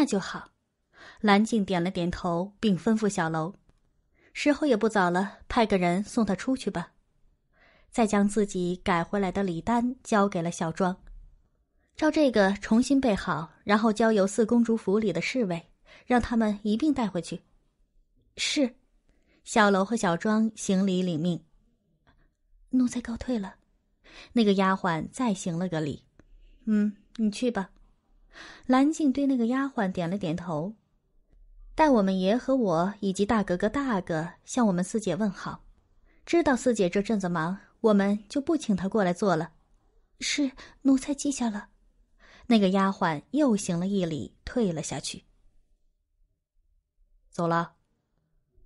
那就好，兰静点了点头，并吩咐小楼：“时候也不早了，派个人送他出去吧。”再将自己改回来的礼单交给了小庄，照这个重新备好，然后交由四公主府里的侍卫，让他们一并带回去。是，小楼和小庄行礼领命。奴才告退了。那个丫鬟再行了个礼：“嗯，你去吧。”蓝静对那个丫鬟点了点头，待我们爷和我以及大格格、大阿哥向我们四姐问好。知道四姐这阵子忙，我们就不请她过来坐了。是奴才记下了。那个丫鬟又行了一礼，退了下去。走了。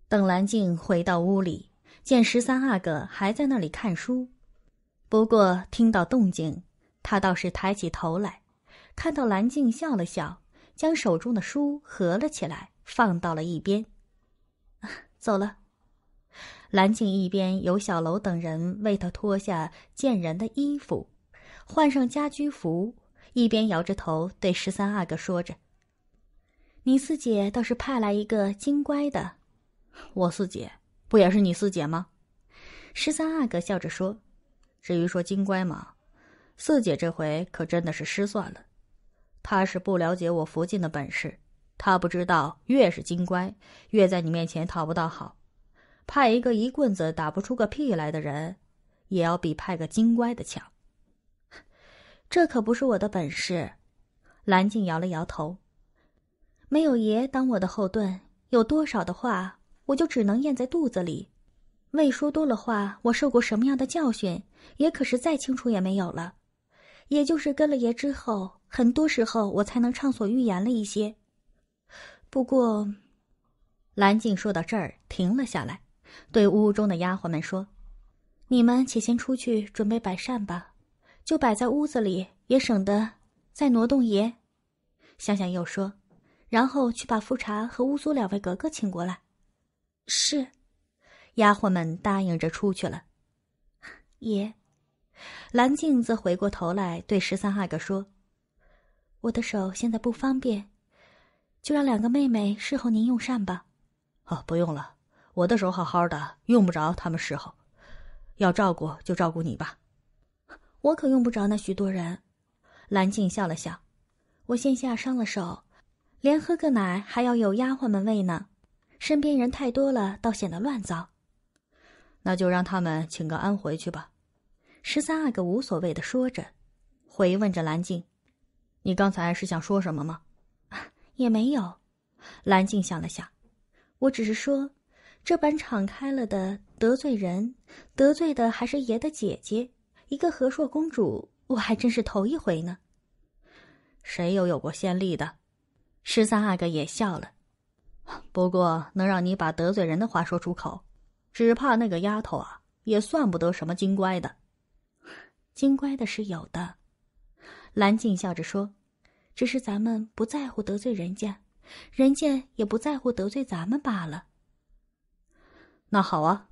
等蓝静回到屋里，见十三阿哥还在那里看书，不过听到动静，他倒是抬起头来。看到蓝静笑了笑，将手中的书合了起来，放到了一边。走了，蓝静一边由小楼等人为他脱下贱人的衣服，换上家居服，一边摇着头对十三阿哥说着：“你四姐倒是派来一个精乖的，我四姐不也是你四姐吗？”十三阿哥笑着说：“至于说精乖嘛，四姐这回可真的是失算了。”他是不了解我福晋的本事，他不知道越是精乖，越在你面前讨不到好。派一个一棍子打不出个屁来的人，也要比派个精乖的强。这可不是我的本事。蓝静摇了摇头，没有爷当我的后盾，有多少的话，我就只能咽在肚子里。未说多了话，我受过什么样的教训，也可是再清楚也没有了。也就是跟了爷之后，很多时候我才能畅所欲言了一些。不过，蓝静说到这儿停了下来，对屋中的丫鬟们说：“你们且先出去准备摆膳吧，就摆在屋子里，也省得再挪动爷。”想想又说：“然后去把富察和乌苏两位格格请过来。”是，丫鬟们答应着出去了。爷。蓝静则回过头来对十三阿哥说：“我的手现在不方便，就让两个妹妹侍候您用膳吧。”“哦，不用了，我的手好好的，用不着他们侍候。要照顾就照顾你吧，我可用不着那许多人。”蓝静笑了笑：“我现下伤了手，连喝个奶还要有丫鬟们喂呢。身边人太多了，倒显得乱糟。那就让他们请个安回去吧。”十三阿哥无所谓的说着，回问着蓝静：“你刚才是想说什么吗？”“ 也没有。”蓝静想了想，“我只是说，这般敞开了的得罪人，得罪的还是爷的姐姐，一个和硕公主，我还真是头一回呢。谁又有过先例的？”十三阿哥也笑了，“不过能让你把得罪人的话说出口，只怕那个丫头啊，也算不得什么精乖的。”精乖的是有的，蓝静笑着说：“只是咱们不在乎得罪人家，人家也不在乎得罪咱们罢了。”那好啊，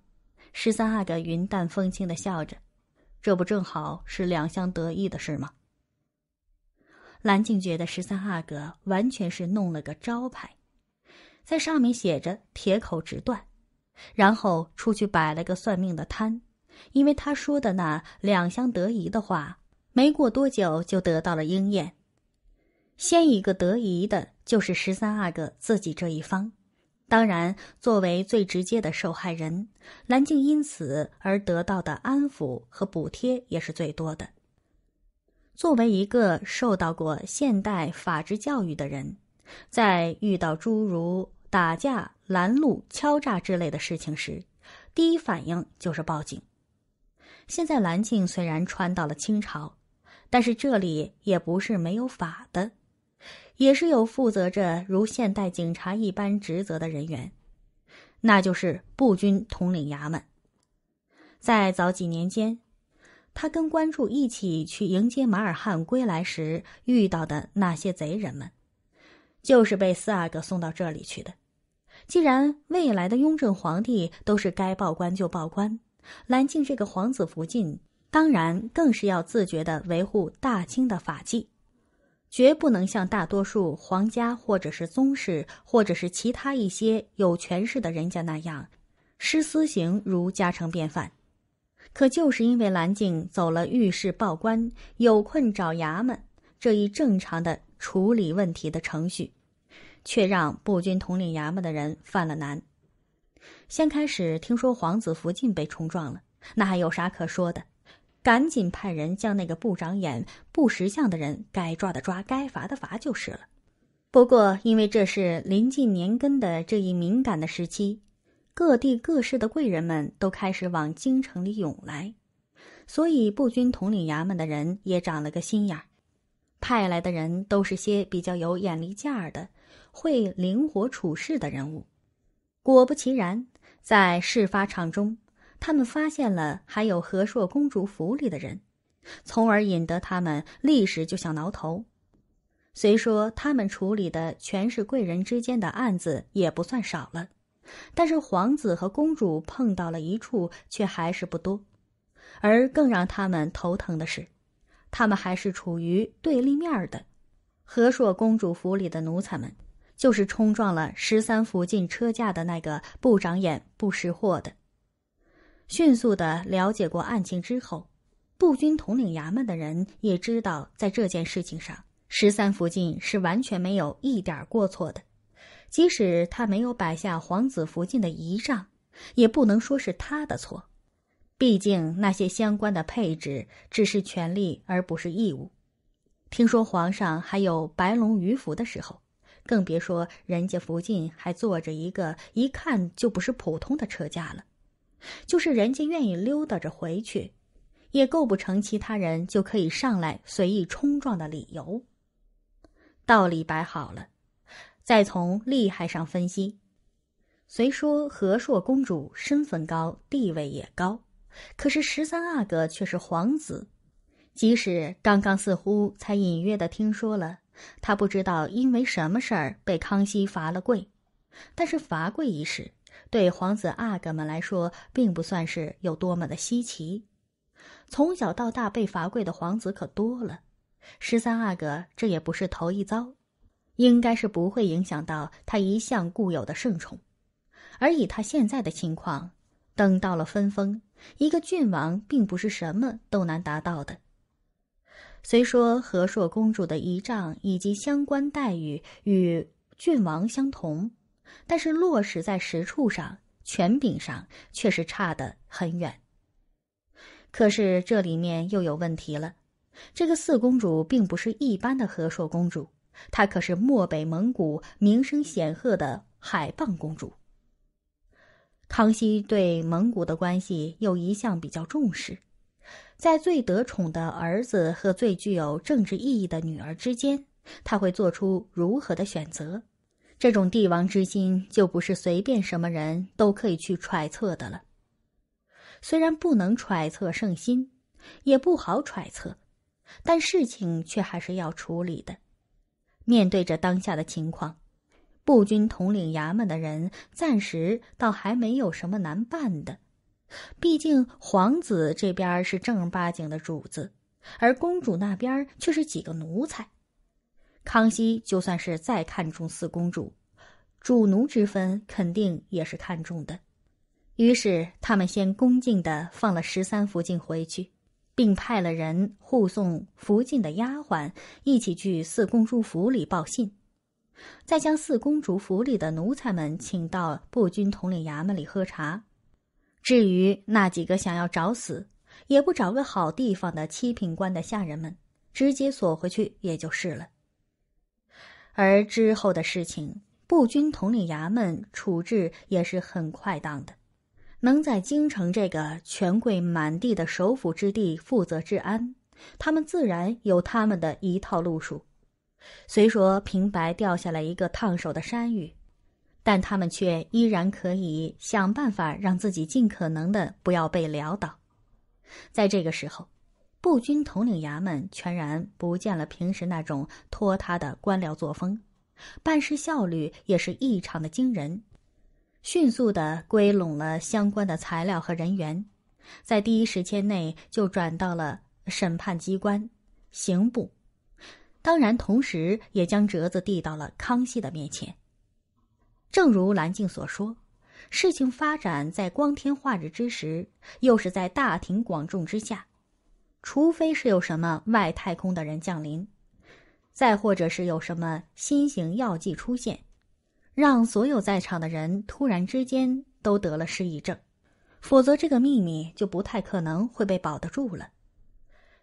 十三阿哥云淡风轻的笑着：“这不正好是两相得益的事吗？”蓝静觉得十三阿哥完全是弄了个招牌，在上面写着“铁口直断”，然后出去摆了个算命的摊。因为他说的那两相得宜的话，没过多久就得到了应验。先一个得宜的，就是十三阿哥自己这一方。当然，作为最直接的受害人，蓝静因此而得到的安抚和补贴也是最多的。作为一个受到过现代法制教育的人，在遇到诸如打架、拦路、敲诈之类的事情时，第一反应就是报警。现在蓝静虽然穿到了清朝，但是这里也不是没有法的，也是有负责着如现代警察一般职责的人员，那就是步军统领衙门。在早几年间，他跟关注一起去迎接马尔汉归来时遇到的那些贼人们，就是被四阿哥送到这里去的。既然未来的雍正皇帝都是该报官就报官。蓝靖这个皇子福晋，当然更是要自觉的维护大清的法纪，绝不能像大多数皇家或者是宗室，或者是其他一些有权势的人家那样，施私刑如家常便饭。可就是因为蓝靖走了遇事报官、有困找衙门这一正常的处理问题的程序，却让步军统领衙门的人犯了难。先开始听说皇子福晋被冲撞了，那还有啥可说的？赶紧派人将那个不长眼、不识相的人该抓的抓，该罚的罚就是了。不过，因为这是临近年根的这一敏感的时期，各地各市的贵人们都开始往京城里涌来，所以步军统领衙门的人也长了个心眼儿，派来的人都是些比较有眼力见儿的、会灵活处事的人物。果不其然，在事发场中，他们发现了还有和硕公主府里的人，从而引得他们立时就想挠头。虽说他们处理的全是贵人之间的案子，也不算少了，但是皇子和公主碰到了一处，却还是不多。而更让他们头疼的是，他们还是处于对立面的和硕公主府里的奴才们。就是冲撞了十三福晋车驾的那个不长眼不识货的。迅速的了解过案情之后，步军统领衙门的人也知道，在这件事情上，十三福晋是完全没有一点过错的。即使他没有摆下皇子福晋的仪仗，也不能说是他的错。毕竟那些相关的配置只是权利而不是义务。听说皇上还有白龙鱼服的时候。更别说人家附近还坐着一个一看就不是普通的车架了，就是人家愿意溜达着回去，也构不成其他人就可以上来随意冲撞的理由。道理摆好了，再从厉害上分析。虽说和硕公主身份高，地位也高，可是十三阿哥却是皇子，即使刚刚似乎才隐约的听说了。他不知道因为什么事儿被康熙罚了跪，但是罚跪一事对皇子阿哥们来说并不算是有多么的稀奇。从小到大被罚跪的皇子可多了，十三阿哥这也不是头一遭，应该是不会影响到他一向固有的圣宠。而以他现在的情况，等到了分封，一个郡王并不是什么都难达到的。虽说和硕公主的仪仗以及相关待遇与郡王相同，但是落实在实处上、权柄上，却是差得很远。可是这里面又有问题了，这个四公主并不是一般的和硕公主，她可是漠北蒙古名声显赫的海蚌公主。康熙对蒙古的关系又一向比较重视。在最得宠的儿子和最具有政治意义的女儿之间，他会做出如何的选择？这种帝王之心就不是随便什么人都可以去揣测的了。虽然不能揣测圣心，也不好揣测，但事情却还是要处理的。面对着当下的情况，步军统领衙门的人暂时倒还没有什么难办的。毕竟皇子这边是正儿八经的主子，而公主那边却是几个奴才。康熙就算是再看重四公主，主奴之分肯定也是看重的。于是他们先恭敬的放了十三福晋回去，并派了人护送福晋的丫鬟一起去四公主府里报信，再将四公主府里的奴才们请到步军统领衙门里喝茶。至于那几个想要找死，也不找个好地方的七品官的下人们，直接锁回去也就是了。而之后的事情，步军统领衙门处置也是很快当的。能在京城这个权贵满地的首府之地负责治安，他们自然有他们的一套路数。虽说平白掉下来一个烫手的山芋。但他们却依然可以想办法让自己尽可能的不要被潦倒。在这个时候，步军统领衙门全然不见了平时那种拖沓的官僚作风，办事效率也是异常的惊人，迅速的归拢了相关的材料和人员，在第一时间内就转到了审判机关，刑部，当然同时也将折子递到了康熙的面前。正如蓝静所说，事情发展在光天化日之时，又是在大庭广众之下，除非是有什么外太空的人降临，再或者是有什么新型药剂出现，让所有在场的人突然之间都得了失忆症，否则这个秘密就不太可能会被保得住了。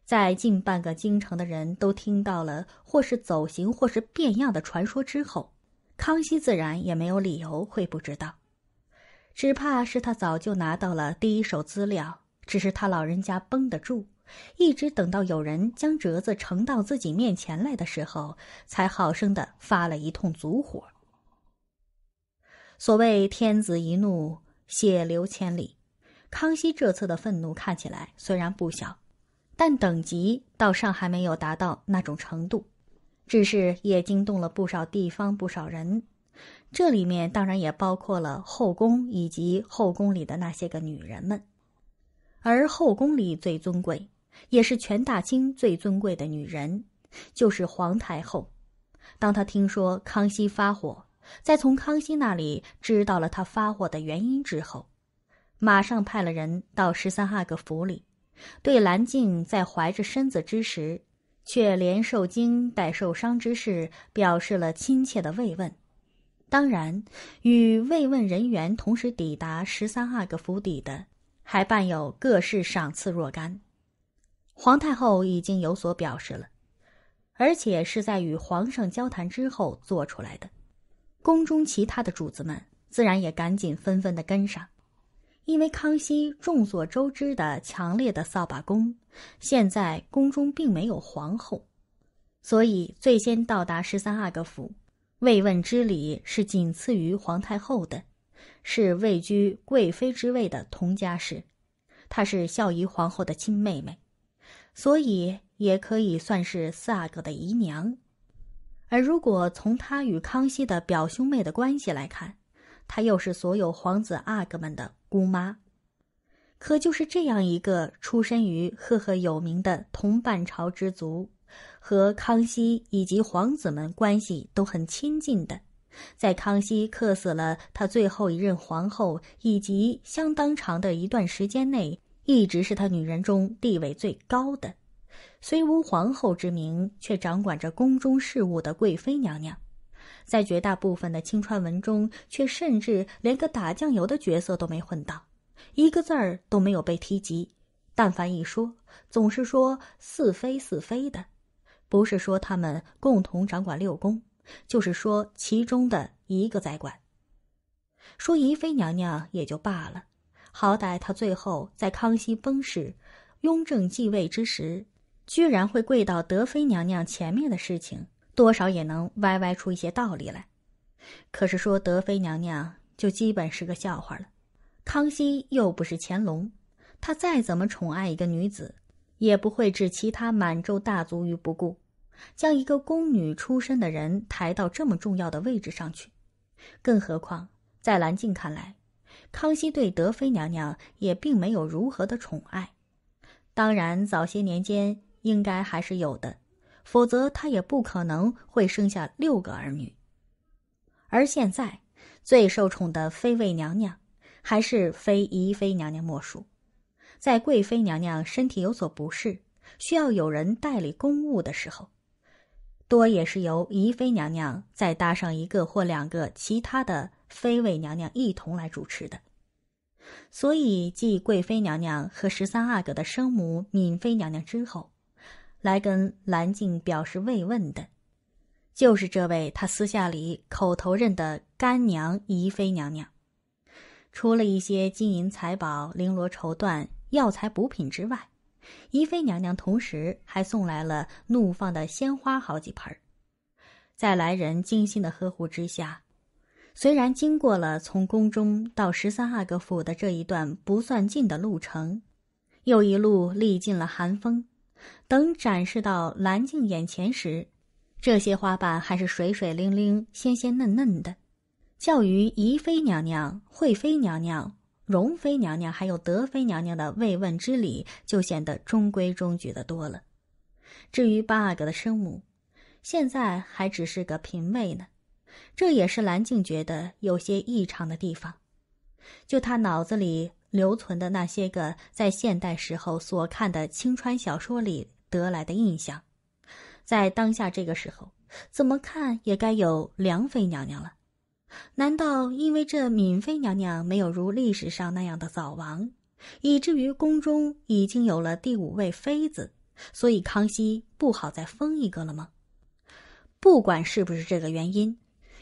在近半个京城的人都听到了或是走形或是变样的传说之后。康熙自然也没有理由会不知道，只怕是他早就拿到了第一手资料，只是他老人家绷得住，一直等到有人将折子呈到自己面前来的时候，才好生的发了一通足火。所谓天子一怒，血流千里，康熙这次的愤怒看起来虽然不小，但等级到尚还没有达到那种程度。只是也惊动了不少地方、不少人，这里面当然也包括了后宫以及后宫里的那些个女人们。而后宫里最尊贵，也是全大清最尊贵的女人，就是皇太后。当她听说康熙发火，在从康熙那里知道了他发火的原因之后，马上派了人到十三阿哥府里，对兰静在怀着身子之时。却连受惊带受伤之事，表示了亲切的慰问。当然，与慰问人员同时抵达十三阿哥府邸的，还伴有各式赏赐若干。皇太后已经有所表示了，而且是在与皇上交谈之后做出来的。宫中其他的主子们，自然也赶紧纷纷的跟上。因为康熙众所周知的强烈的扫把功，现在宫中并没有皇后，所以最先到达十三阿哥府，慰问之礼是仅次于皇太后的，是位居贵妃之位的佟佳氏，她是孝仪皇后的亲妹妹，所以也可以算是四阿哥的姨娘，而如果从他与康熙的表兄妹的关系来看。她又是所有皇子阿哥们的姑妈，可就是这样一个出身于赫赫有名的同伴朝之族，和康熙以及皇子们关系都很亲近的，在康熙克死了他最后一任皇后以及相当长的一段时间内，一直是他女人中地位最高的，虽无皇后之名，却掌管着宫中事务的贵妃娘娘。在绝大部分的清川文中，却甚至连个打酱油的角色都没混到，一个字儿都没有被提及。但凡一说，总是说似非似非的，不是说他们共同掌管六宫，就是说其中的一个在管。说怡妃娘娘也就罢了，好歹她最后在康熙崩逝、雍正继位之时，居然会跪到德妃娘娘前面的事情。多少也能歪歪出一些道理来，可是说德妃娘娘就基本是个笑话了。康熙又不是乾隆，他再怎么宠爱一个女子，也不会置其他满洲大族于不顾，将一个宫女出身的人抬到这么重要的位置上去。更何况，在兰静看来，康熙对德妃娘娘也并没有如何的宠爱，当然早些年间应该还是有的。否则，她也不可能会生下六个儿女。而现在最受宠的妃位娘娘，还是非宜妃娘娘莫属。在贵妃娘娘身体有所不适，需要有人代理公务的时候，多也是由宜妃娘娘再搭上一个或两个其他的妃位娘娘一同来主持的。所以，继贵妃娘娘和十三阿哥的生母敏妃娘娘之后。来跟蓝静表示慰问的，就是这位他私下里口头认的干娘怡妃娘娘。除了一些金银财宝、绫罗绸缎、药材补品之外，怡妃娘娘同时还送来了怒放的鲜花好几盆儿。在来人精心的呵护之下，虽然经过了从宫中到十三阿哥府的这一段不算近的路程，又一路历尽了寒风。等展示到蓝静眼前时，这些花瓣还是水水灵灵、鲜鲜嫩嫩的，较于宜妃娘娘、惠妃娘娘、容妃娘娘还有德妃娘娘的慰问之礼，就显得中规中矩的多了。至于八阿哥的生母，现在还只是个嫔位呢，这也是蓝静觉得有些异常的地方。就他脑子里。留存的那些个在现代时候所看的青川小说里得来的印象，在当下这个时候，怎么看也该有良妃娘娘了。难道因为这敏妃娘娘没有如历史上那样的早亡，以至于宫中已经有了第五位妃子，所以康熙不好再封一个了吗？不管是不是这个原因，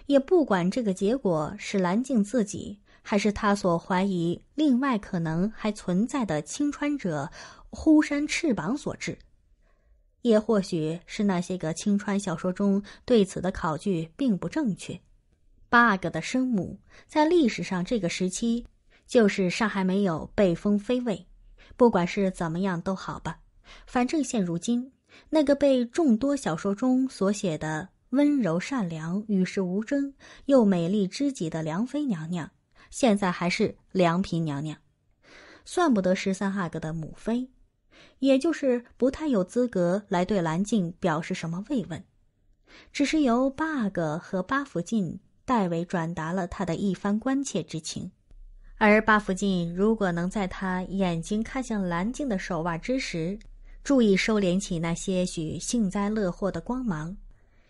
也不管这个结果是兰静自己。还是他所怀疑，另外可能还存在的青川者忽扇翅膀所致，也或许是那些个青川小说中对此的考据并不正确。八阿哥的生母在历史上这个时期就是尚还没有被封妃位，不管是怎么样都好吧，反正现如今那个被众多小说中所写的温柔善良、与世无争又美丽知己的良妃娘娘。现在还是良嫔娘娘，算不得十三阿哥的母妃，也就是不太有资格来对兰静表示什么慰问，只是由八阿哥和八福晋代为转达了他的一番关切之情。而八福晋如果能在他眼睛看向兰静的手腕之时，注意收敛起那些许幸灾乐祸的光芒，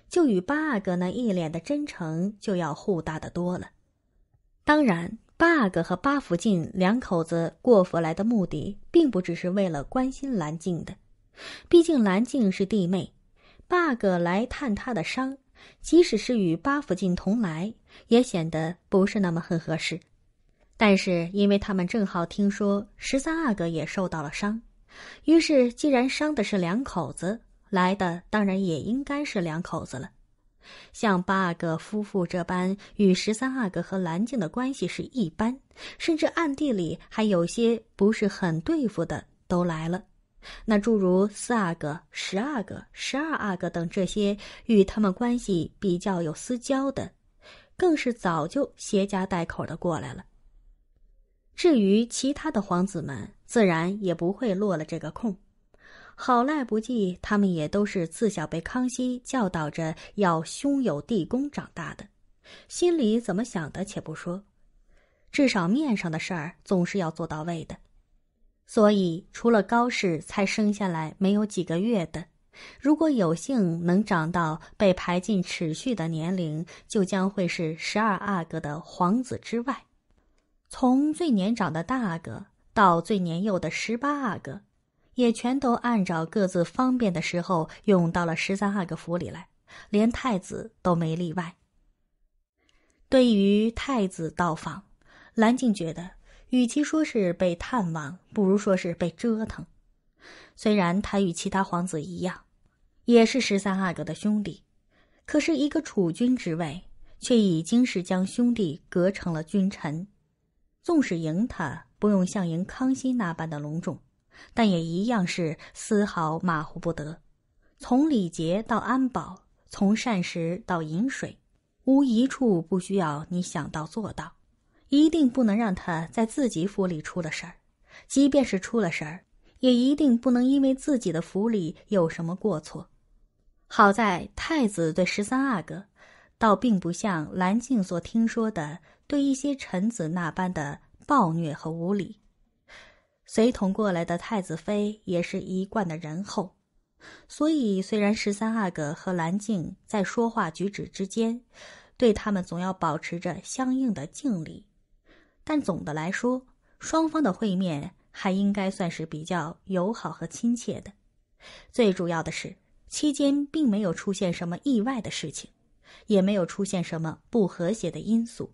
就与八阿哥那一脸的真诚就要互大的多了。当然，八阿哥和八福晋两口子过府来的目的，并不只是为了关心兰静的。毕竟兰静是弟妹，八阿哥来探她的伤，即使是与八福晋同来，也显得不是那么很合适。但是，因为他们正好听说十三阿哥也受到了伤，于是既然伤的是两口子，来的当然也应该是两口子了。像八阿哥夫妇这般与十三阿哥和蓝静的关系是一般，甚至暗地里还有些不是很对付的都来了。那诸如四阿哥、十阿哥、十二阿哥等这些与他们关系比较有私交的，更是早就携家带口的过来了。至于其他的皇子们，自然也不会落了这个空。好赖不济，他们也都是自小被康熙教导着要兄友弟恭长大的，心里怎么想的且不说，至少面上的事儿总是要做到位的。所以，除了高氏才生下来没有几个月的，如果有幸能长到被排进齿序的年龄，就将会是十二阿哥的皇子之外，从最年长的大阿哥到最年幼的十八阿哥。也全都按照各自方便的时候用到了十三阿哥府里来，连太子都没例外。对于太子到访，蓝静觉得与其说是被探望，不如说是被折腾。虽然他与其他皇子一样，也是十三阿哥的兄弟，可是一个储君之位，却已经是将兄弟隔成了君臣。纵使赢他，不用像赢康熙那般的隆重。但也一样是丝毫马虎不得，从礼节到安保，从膳食到饮水，无一处不需要你想到做到。一定不能让他在自己府里出了事儿，即便是出了事儿，也一定不能因为自己的府里有什么过错。好在太子对十三阿哥，倒并不像兰静所听说的对一些臣子那般的暴虐和无礼。随同过来的太子妃也是一贯的仁厚，所以虽然十三阿哥和蓝静在说话举止之间，对他们总要保持着相应的敬礼，但总的来说，双方的会面还应该算是比较友好和亲切的。最主要的是，期间并没有出现什么意外的事情，也没有出现什么不和谐的因素。